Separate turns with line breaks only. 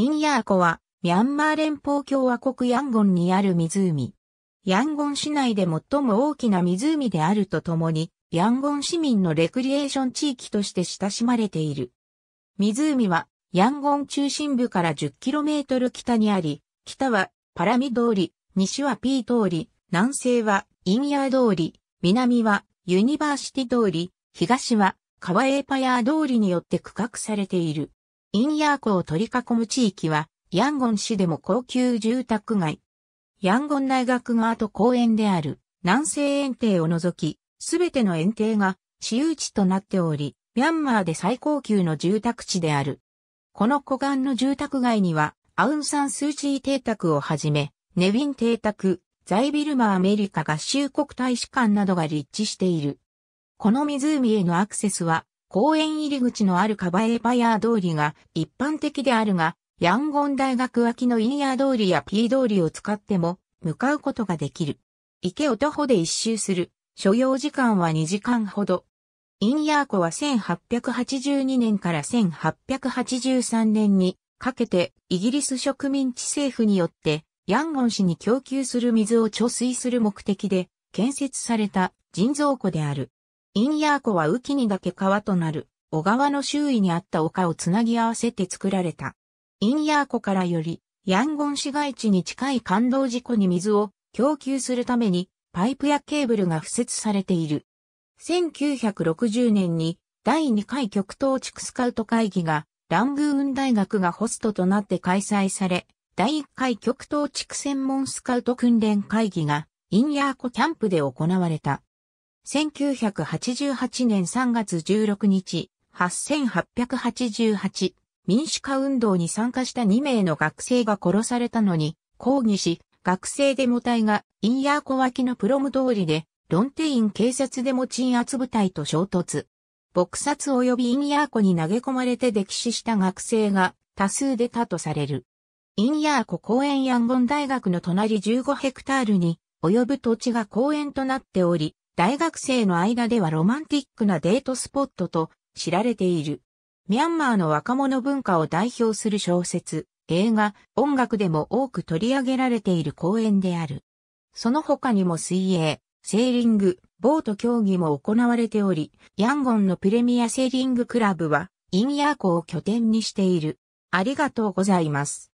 インヤー湖は、ミャンマー連邦共和国ヤンゴンにある湖。ヤンゴン市内で最も大きな湖であるとともに、ヤンゴン市民のレクリエーション地域として親しまれている。湖は、ヤンゴン中心部から 10km 北にあり、北はパラミ通り、西は P 通り、南西はインヤー通り、南はユニバーシティ通り、東は川エーパヤー通りによって区画されている。インヤー湖を取り囲む地域は、ヤンゴン市でも高級住宅街。ヤンゴン大学側と公園である南西園庭を除き、すべての園庭が私有地となっており、ミャンマーで最高級の住宅地である。この湖岸の住宅街には、アウンサンスーチー邸宅をはじめ、ネビン邸宅、ザイビルマアメリカ合衆国大使館などが立地している。この湖へのアクセスは公園入り口のあるカバエパヤー通りが一般的であるが、ヤンゴン大学脇のインヤー通りや P 通りを使っても向かうことができる。池を徒歩で一周する。所要時間は2時間ほど。インヤー湖は1882年から1883年にかけてイギリス植民地政府によってヤンゴン市に供給する水を貯水する目的で建設された人造湖である。インヤー湖は雨季にだけ川となる、小川の周囲にあった丘をつなぎ合わせて作られた。インヤー湖からより、ヤンゴン市街地に近い感動事故に水を供給するために、パイプやケーブルが敷設されている。1960年に第2回極東地区スカウト会議がラングーン大学がホストとなって開催され、第1回極東地区専門スカウト訓練会議がインヤー湖キャンプで行われた。1988年3月16日、8888民主化運動に参加した2名の学生が殺されたのに抗議し、学生デモ隊がインヤーコ脇のプロム通りで、ロンテイン警察デモ鎮圧部隊と衝突。撲殺及びインヤーコに投げ込まれて溺死した学生が多数出たとされる。インヤーコ公園ヤンゴン大学の隣15ヘクタールに及ぶ土地が公園となっており、大学生の間ではロマンティックなデートスポットと知られている。ミャンマーの若者文化を代表する小説、映画、音楽でも多く取り上げられている公園である。その他にも水泳、セーリング、ボート競技も行われており、ヤンゴンのプレミアセーリングクラブは、インヤー湖を拠点にしている。ありがとうございます。